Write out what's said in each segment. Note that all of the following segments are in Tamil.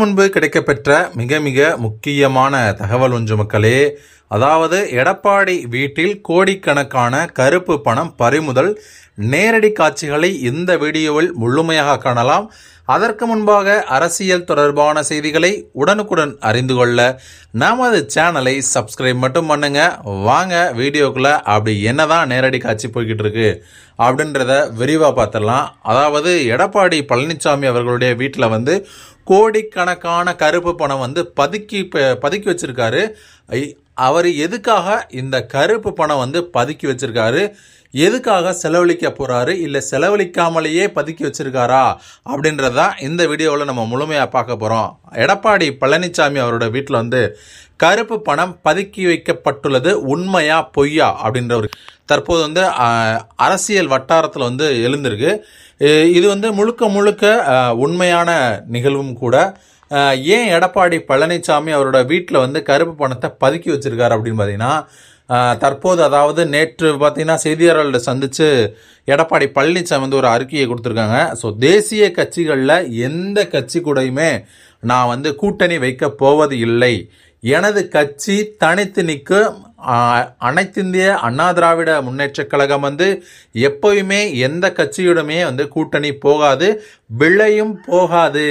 முன்பு கிடைக்கப்பெற்ற மிக மிக முக்கியமான தகவல் ஒன்று மக்களே அதாவது எடப்பாடி வீட்டில் கோடிக்கணக்கான கருப்பு பணம் பறிமுதல் நேரடி காட்சிகளை இந்த வீடியோவில் முழுமையாக காணலாம் அதற்கு முன்பாக அரசியல் தொடர்பான செய்திகளை உடனுக்குடன் அறிந்து கொள்ள நமது சேனலை சப்ஸ்கிரைப் மட்டும் பண்ணுங்க வாங்க வீடியோக்குள்ள அப்படி என்னதான் நேரடி காட்சி போய்கிட்டு இருக்கு அப்படின்றத விரிவாக பார்த்துடலாம் அதாவது எடப்பாடி பழனிசாமி அவர்களுடைய வீட்டில் வந்து கோடிக்கணக்கான கருப்பு பணம் வந்து பதுக்கி பதுக்கி வச்சிருக்காரு அவர் எதுக்காக இந்த கருப்பு பணம் வந்து பதுக்கி வச்சிருக்காரு எதுக்காக செலவழிக்க போகிறாரு இல்லை செலவழிக்காமலேயே பதுக்கி வச்சிருக்காரா அப்படின்றதான் இந்த வீடியோவில் நம்ம முழுமையாக பார்க்க போகிறோம் எடப்பாடி பழனிசாமி அவரோட வீட்டில் வந்து கருப்பு பணம் பதுக்கி வைக்கப்பட்டுள்ளது உண்மையா பொய்யா அப்படின்ற ஒரு தற்போது வந்து அரசியல் வட்டாரத்தில் வந்து எழுந்திருக்கு இது வந்து முழுக்க முழுக்க உண்மையான நிகழ்வும் கூட ஏன் எடப்பாடி பழனிசாமி அவரோட வீட்டில் வந்து கருப்பு பணத்தை பதுக்கி வச்சுருக்காரு அப்படின்னு பார்த்தீங்கன்னா தற்போது அதாவது நேற்று பார்த்தீங்கன்னா செய்தியாளர்களை சந்தித்து எடப்பாடி பழனிசாமி வந்து ஒரு அறிக்கையை கொடுத்துருக்காங்க ஸோ தேசிய கட்சிகளில் எந்த கட்சி கூடயுமே நான் வந்து கூட்டணி வைக்க போவது இல்லை எனது கட்சி தனித்து நிற்கும் அனைத்திந்திய அண்ணா திராவிட முன்னேற்றக் கழகம் வந்து எப்போயுமே எந்த கட்சியுடமே வந்து கூட்டணி போகாது விளையும் போகாது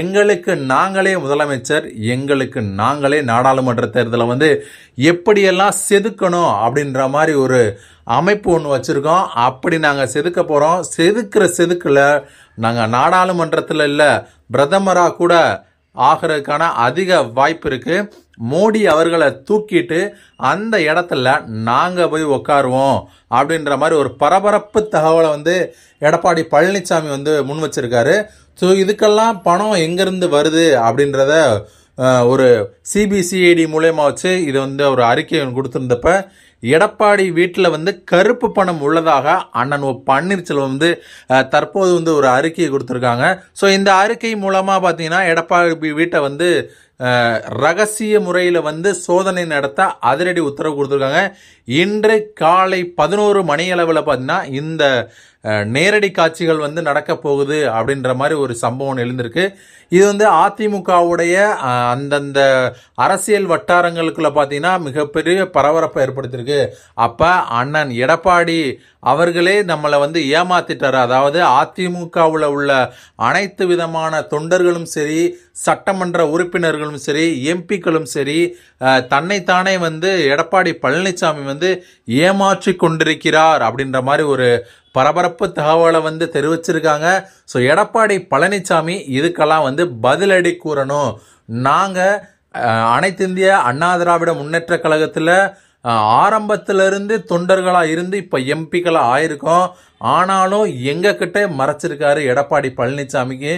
எங்களுக்கு நாங்களே முதலமைச்சர் எங்களுக்கு நாங்களே நாடாளுமன்ற தேர்தலில் வந்து எப்படியெல்லாம் செதுக்கணும் அப்படின்ற மாதிரி ஒரு அமைப்பு ஒன்று வச்சுருக்கோம் அப்படி நாங்கள் செதுக்க போகிறோம் செதுக்கிற செதுக்கில் நாங்கள் நாடாளுமன்றத்தில் இல்லை பிரதமராக கூட ஆகிறதுக்கான அதிக வாய்ப்பு இருக்குது மோடி அவர்களை தூக்கிட்டு அந்த இடத்துல நாங்கள் போய் உட்காருவோம் அப்படின்ற மாதிரி ஒரு பரபரப்பு தகவலை வந்து எடப்பாடி பழனிசாமி வந்து முன் வச்சிருக்காரு ஸோ இதுக்கெல்லாம் பணம் எங்கேருந்து வருது அப்படின்றத ஒரு சிபிசிஐடி மூலயமா வச்சு இதை வந்து ஒரு அறிக்கை கொடுத்துருந்தப்ப எடப்பாடி வீட்டில் வந்து கருப்பு பணம் உள்ளதாக அண்ணன் ஓ பன்னீர்செல்வம் வந்து தற்போது வந்து ஒரு அறிக்கையை கொடுத்துருக்காங்க ஸோ இந்த அறிக்கை மூலமாக பார்த்தீங்கன்னா எடப்பாடி வீட்டை வந்து ரகசிய முறையில் வந்து சோதனை நடத்த அதிரடி உத்தரவு கொடுத்துருக்காங்க இன்று காலை பதினோரு மணியளவில் பார்த்தீங்கன்னா இந்த நேரடி காட்சிகள் வந்து நடக்க போகுது அப்படின்ற மாதிரி ஒரு சம்பவம் எழுந்திருக்கு இது வந்து அதிமுகவுடைய அந்தந்த அரசியல் வட்டாரங்களுக்குள்ள பார்த்தீங்கன்னா மிகப்பெரிய பரபரப்பை ஏற்படுத்தியிருக்கு அப்போ அண்ணன் எடப்பாடி அவர்களே நம்மளை வந்து ஏமாத்திட்டார் அதாவது அதிமுகவில் உள்ள அனைத்து விதமான தொண்டர்களும் சரி சட்டமன்ற உறுப்பினர்களும் சரி எம்பிக்களும் சரி தன்னைத்தானே வந்து எடப்பாடி பழனிசாமி வந்து ஏமாற்றி கொண்டிருக்கிறார் அப்படின்ற மாதிரி ஒரு பரபரப்பு தகவலை வந்து தெரிவிச்சிருக்காங்க ஸோ எடப்பாடி பழனிசாமி இதுக்கெல்லாம் வந்து பதிலடி கூறணும் நாங்கள் அனைத்திந்திய அண்ணா திராவிட முன்னேற்ற கழகத்தில் ஆரம்பத்திலிருந்து தொண்டர்களாக இருந்து இப்போ எம்பிக்களாக ஆயிருக்கோம் ஆனாலும் கிட்டே மறைச்சிருக்காரு எடப்பாடி பழனிசாமிக்கு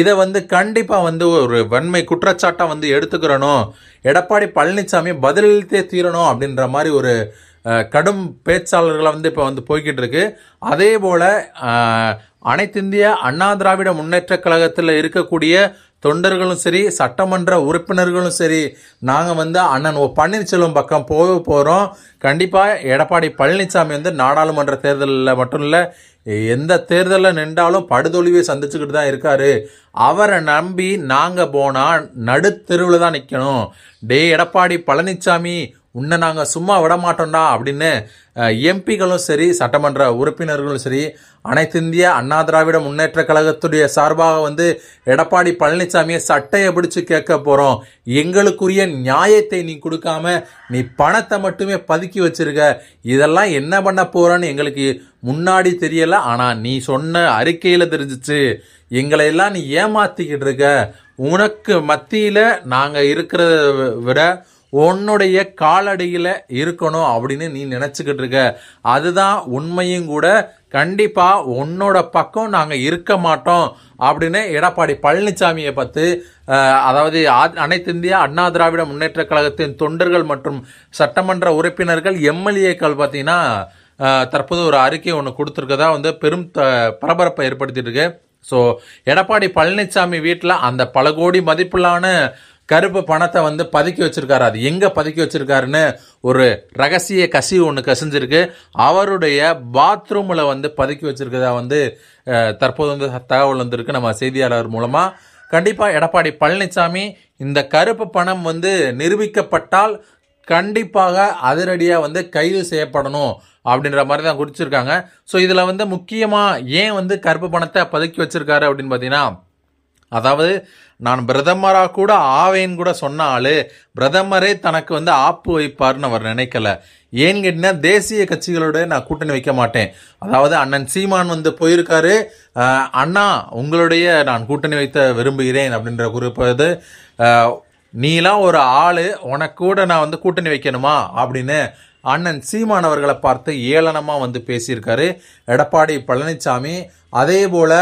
இதை வந்து கண்டிப்பாக வந்து ஒரு வன்மை குற்றச்சாட்டாக வந்து எடுத்துக்கிறணும் எடப்பாடி பழனிசாமி பதிலளித்தே தீரணும் அப்படின்ற மாதிரி ஒரு கடும் பேச்சாளர்களை வந்து இப்போ வந்து போய்கிட்டு இருக்கு அதே போல் அனைத்திந்திய அண்ணா திராவிட முன்னேற்ற கழகத்தில் இருக்கக்கூடிய தொண்டர்களும் சரி சட்டமன்ற உறுப்பினர்களும் சரி நாங்கள் வந்து அண்ணன் ஓ பன்னீர்செல்வம் பக்கம் போக போகிறோம் கண்டிப்பாக எடப்பாடி பழனிசாமி வந்து நாடாளுமன்ற தேர்தலில் மட்டும் இல்லை எந்த தேர்தலில் நின்றாலும் படுதொழிவை சந்திச்சுக்கிட்டு தான் இருக்கார் அவரை நம்பி நாங்கள் போனால் நடுத்தெருவில் தான் நிற்கணும் டே எடப்பாடி பழனிசாமி உன்னை நாங்கள் சும்மா விட மாட்டோம்டா அப்படின்னு எம்பிகளும் சரி சட்டமன்ற உறுப்பினர்களும் சரி அனைத்து இந்திய அண்ணா திராவிட முன்னேற்ற கழகத்துடைய சார்பாக வந்து எடப்பாடி பழனிசாமியை சட்டையை பிடிச்சு கேட்க போகிறோம் எங்களுக்குரிய நியாயத்தை நீ கொடுக்காம நீ பணத்தை மட்டுமே பதுக்கி வச்சிருக்க இதெல்லாம் என்ன பண்ண போகிறோன்னு எங்களுக்கு முன்னாடி தெரியலை ஆனால் நீ சொன்ன அறிக்கையில் தெரிஞ்சிச்சு எங்களையெல்லாம் நீ ஏமாற்றிக்கிட்டு இருக்க உனக்கு மத்தியில் நாங்கள் இருக்கிறத விட உன்னுடைய காலடியில் இருக்கணும் அப்படின்னு நீ நினச்சிக்கிட்டு இருக்க அதுதான் உண்மையும் கூட கண்டிப்பாக உன்னோட பக்கம் நாங்கள் இருக்க மாட்டோம் அப்படின்னு எடப்பாடி பழனிசாமியை பார்த்து அதாவது அனைத்து இந்தியா அண்ணா திராவிட முன்னேற்ற கழகத்தின் தொண்டர்கள் மற்றும் சட்டமன்ற உறுப்பினர்கள் எம்எல்ஏக்கள் பார்த்தீங்கன்னா தற்போது ஒரு அறிக்கை ஒன்று கொடுத்துருக்கதா வந்து பெரும் த பரபரப்பை ஏற்படுத்திட்டு இருக்கு ஸோ எடப்பாடி பழனிசாமி வீட்டில் அந்த பல கோடி மதிப்பிலான கருப்பு பணத்தை வந்து பதுக்கி வச்சிருக்காரு அது எங்கே பதுக்கி வச்சிருக்காருன்னு ஒரு ரகசிய கசிவு ஒன்று கசிஞ்சிருக்கு அவருடைய பாத்ரூமில் வந்து பதுக்கி வச்சுருக்கதா வந்து தற்போது வந்து தகவல் வந்திருக்கு நம்ம செய்தியாளர் மூலமாக கண்டிப்பாக எடப்பாடி பழனிசாமி இந்த கருப்பு பணம் வந்து நிரூபிக்கப்பட்டால் கண்டிப்பாக அதிரடியாக வந்து கைது செய்யப்படணும் அப்படின்ற மாதிரி தான் குறிச்சிருக்காங்க ஸோ இதில் வந்து முக்கியமாக ஏன் வந்து கருப்பு பணத்தை பதுக்கி வச்சுருக்காரு அப்படின்னு பார்த்தீங்கன்னா அதாவது நான் பிரதமராக கூட ஆவேன்னு கூட சொன்ன பிரதமரே தனக்கு வந்து ஆப்பு வைப்பார்னு அவர் நினைக்கல ஏன்னு கேட்டீங்கன்னா தேசிய கட்சிகளோட நான் கூட்டணி வைக்க மாட்டேன் அதாவது அண்ணன் சீமான் வந்து போயிருக்காரு அண்ணா உங்களுடைய நான் கூட்டணி வைத்த விரும்புகிறேன் அப்படின்ற குறிப்பது நீலாம் ஒரு ஆள் உனக்கூட நான் வந்து கூட்டணி வைக்கணுமா அப்படின்னு அண்ணன் சீமான் அவர்களை பார்த்து ஏளனமாக வந்து பேசியிருக்காரு எடப்பாடி பழனிசாமி அதே போல்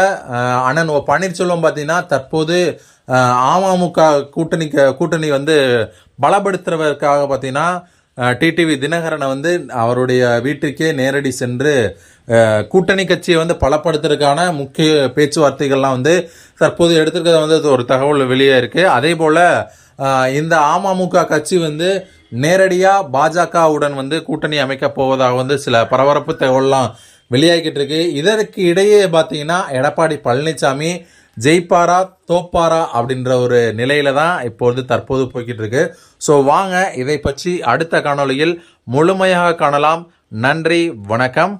அண்ணன் ஓ பன்னீர்செல்வம் பார்த்தீங்கன்னா தற்போது அமமுக கூட்டணி கூட்டணி வந்து பலப்படுத்துறதற்காக பார்த்தீங்கன்னா டிடிவி தினகரனை வந்து அவருடைய வீட்டுக்கே நேரடி சென்று கூட்டணி கட்சியை வந்து பலப்படுத்துறதுக்கான முக்கிய பேச்சுவார்த்தைகள்லாம் வந்து தற்போது எடுத்துருக்கிறத வந்து ஒரு தகவல் வெளியே இருக்குது அதே போல் இந்த அமமுக கட்சி வந்து நேரடியாக பாஜகவுடன் வந்து கூட்டணி அமைக்க போவதாக வந்து சில பரபரப்பு தகவல்லாம் வெளியாகிட்டு இருக்கு இதற்கு இடையே பார்த்தீங்கன்னா எடப்பாடி பழனிசாமி ஜெய்பாரா தோப்பாரா அப்படின்ற ஒரு நிலையில தான் இப்பொழுது தற்போது போய்கிட்டு இருக்கு ஸோ வாங்க இதை பற்றி அடுத்த காணொலியில் முழுமையாக காணலாம் நன்றி வணக்கம்